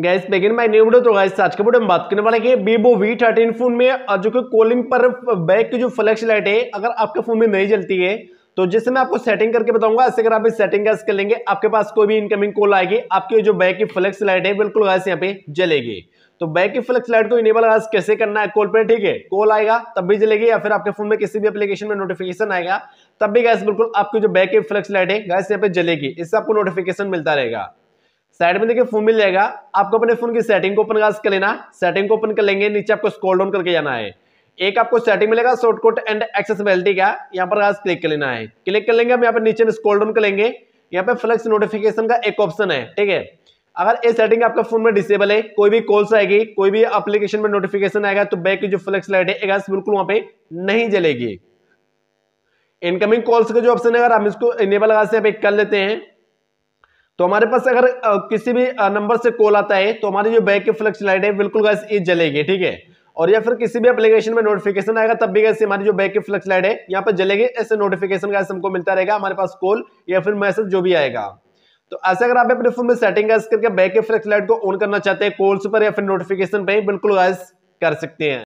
gas begin my new video तो guys आज के वीडियो में बात करने वाले कि वीवो वी थर्टीन फोन में जो कि कॉलिंग पर बैक की जो फ्लैश लाइट है अगर आपके फोन में नहीं जलती है तो जैसे मैं आपको सेटिंग करके बताऊंगा ऐसे अगर आप इस सेटिंग गैस कर लेंगे आपके पास कोई भी इनकमिंग कॉल आएगी आपकी जो बैक की फ्लैक्स लाइट है बिल्कुल गैस यहाँ पे जलेगी तो बैक की फ्लैक्स लाइट को इनेबल गैस कैसे करना है कॉल पर ठीक है कॉल आएगा तब भी जलेगी या फिर आपके फोन में किसी भी अपलीकेशन में नोटिफिकेशन आएगा तब भी गैस बिल्कुल आपकी जो बैक की फ्लैक्स लाइट है गैस यहाँ पे जलेगी इससे आपको नोटिफिकेशन मिलता रहेगा साइड में देखिए फोन मिल जाएगा आपको अपने फोन की सेटिंग को ओपन कर लेना सेटिंग को ओपन कर लेंगे नीचे आपको स्क्रॉल डाउन करके जाना है एक आपको सेटिंग मिलेगा शॉर्टकट एंड एक्सेसिबिलिटी का यहाँ पर आज क्लिक कर लेना है क्लिक कर लेंगे हम यहाँ पर नीचे में स्क्रॉल डाउन कर लेंगे यहाँ पे फ्लेक्स नोटिफिकेशन का एक ऑप्शन है ठीक है अगर ये सेटिंग आपका फोन में डिसेबल है कोई भी कॉल्स आएगी कोई भी एप्लीकेशन में नोटिफिकेशन आएगा तो बैक की जो फ्लेक्स लाइट है बिल्कुल वहां पे नहीं जलेगी इनकमिंग कॉल्स का जो ऑप्शन है अगर हम इसको इनेबल से कर लेते हैं तो हमारे पास अगर किसी भी नंबर से कॉल आता है तो हमारी जो बैक की फ्लक्स लाइट है बिल्कुल गैस ये जलेगी ठीक है और या फिर किसी भी एप्लीकेशन में नोटिफिकेशन आएगा तब भी गैस हमारी जो बैक की फ्लक्स लाइट है यहाँ पर जलेगी ऐसे नोटिफिकेशन गैस हमको मिलता रहेगा हमारे पास कॉल या फिर मैसेज जो भी आएगा तो ऐसे अगर आप अपने फोन में सेटिंग गैस करके बैक की फ्लक्स लाइट को ऑन करना चाहते हैं कॉल्स पर या फिर नोटिफिकेशन पर बिल्कुल गैस कर सकते हैं